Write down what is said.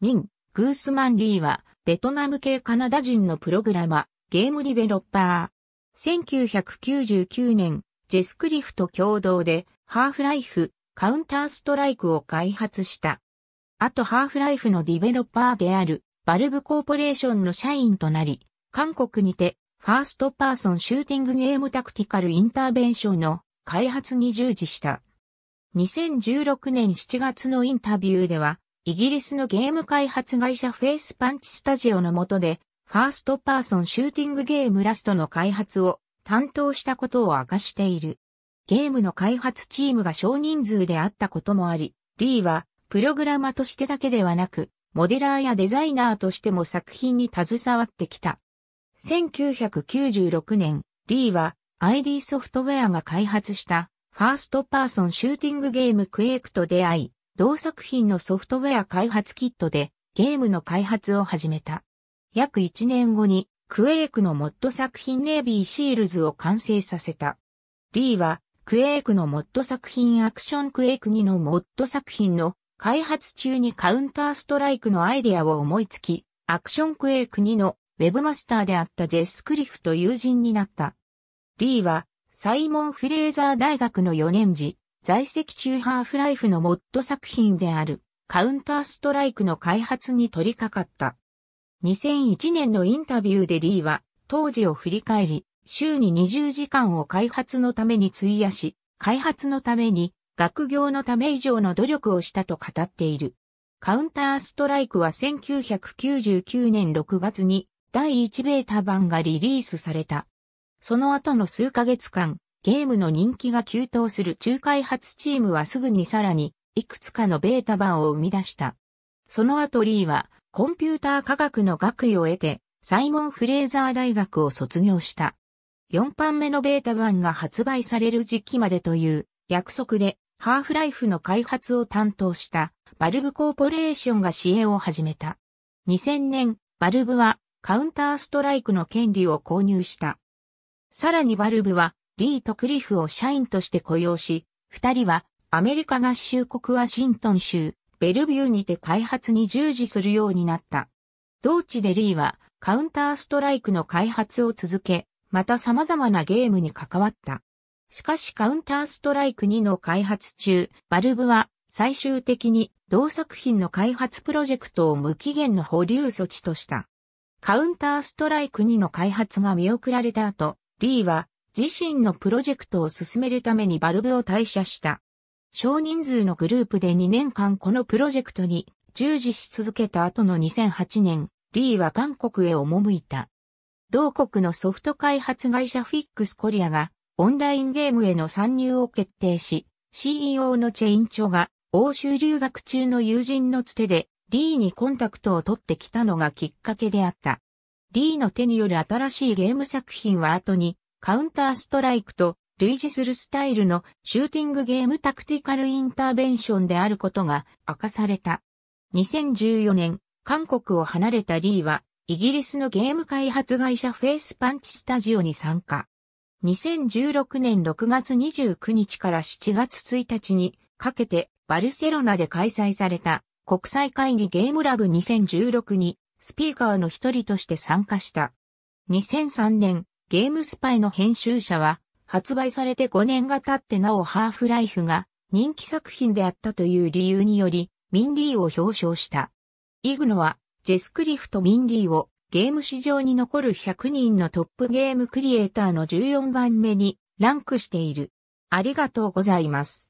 ミン、グースマン・リーは、ベトナム系カナダ人のプログラマ、ゲームディベロッパー。1999年、ジェスクリフと共同で、ハーフライフ、カウンターストライクを開発した。あとハーフライフのディベロッパーである、バルブコーポレーションの社員となり、韓国にて、ファーストパーソンシューティングゲームタクティカルインターベンションの開発に従事した。2016年7月のインタビューでは、イギリスのゲーム開発会社フェイスパンチスタジオの下で、ファーストパーソンシューティングゲームラストの開発を担当したことを明かしている。ゲームの開発チームが少人数であったこともあり、リーはプログラマとしてだけではなく、モデラーやデザイナーとしても作品に携わってきた。1996年、リーは ID ソフトウェアが開発したファーストパーソンシューティングゲームクエイクと出会い、同作品のソフトウェア開発キットでゲームの開発を始めた。約1年後にクエイクのモッド作品ネイビーシールズを完成させた。リーはクエイクのモッド作品アクションクエイク2のモッド作品の開発中にカウンターストライクのアイデアを思いつき、アクションクエイク2のウェブマスターであったジェスクリフと友人になった。リーはサイモン・フレーザー大学の4年時、在籍中ハーフライフのモッド作品であるカウンターストライクの開発に取り掛かった。2001年のインタビューでリーは当時を振り返り、週に20時間を開発のために費やし、開発のために学業のため以上の努力をしたと語っている。カウンターストライクは1999年6月に第1ベータ版がリリースされた。その後の数ヶ月間、ゲームの人気が急騰する中開発チームはすぐにさらに、いくつかのベータ版を生み出した。その後リーは、コンピューター科学の学位を得て、サイモン・フレーザー大学を卒業した。4版目のベータ版が発売される時期までという約束で、ハーフライフの開発を担当したバルブコーポレーションが支援を始めた。2000年、バルブはカウンターストライクの権利を購入した。さらにバルブはリーとクリフを社員として雇用し、二人はアメリカ合衆国ワシントン州、ベルビューにて開発に従事するようになった。同地でリーはカウンターストライクの開発を続け、また様々なゲームに関わった。しかしカウンターストライク2の開発中、バルブは最終的に同作品の開発プロジェクトを無期限の保留措置とした。カウンターストライク2の開発が見送られた後、リーは自身のプロジェクトを進めるためにバルブを退社した。少人数のグループで2年間このプロジェクトに従事し続けた後の2008年、リーは韓国へ赴いた。同国のソフト開発会社フィックスコリアがオンラインゲームへの参入を決定し、CEO のチェインチョが欧州留学中の友人のつてでリーにコンタクトを取ってきたのがきっかけであった。リーの手による新しいゲーム作品は後にカウンターストライクと類似するスタイルのシューティングゲームタクティカルインターベンションであることが明かされた。2014年、韓国を離れたリーは、イギリスのゲーム開発会社フェイスパンチスタジオに参加。2016年6月29日から7月1日にかけてバルセロナで開催された国際会議ゲームラブ2016にスピーカーの一人として参加した。2003年ゲームスパイの編集者は、発売されて5年が経ってなおハーフライフが人気作品であったという理由により、ミンリーを表彰した。イグノは、ジェスクリフとミンリーをゲーム史上に残る100人のトップゲームクリエイターの14番目にランクしている。ありがとうございます。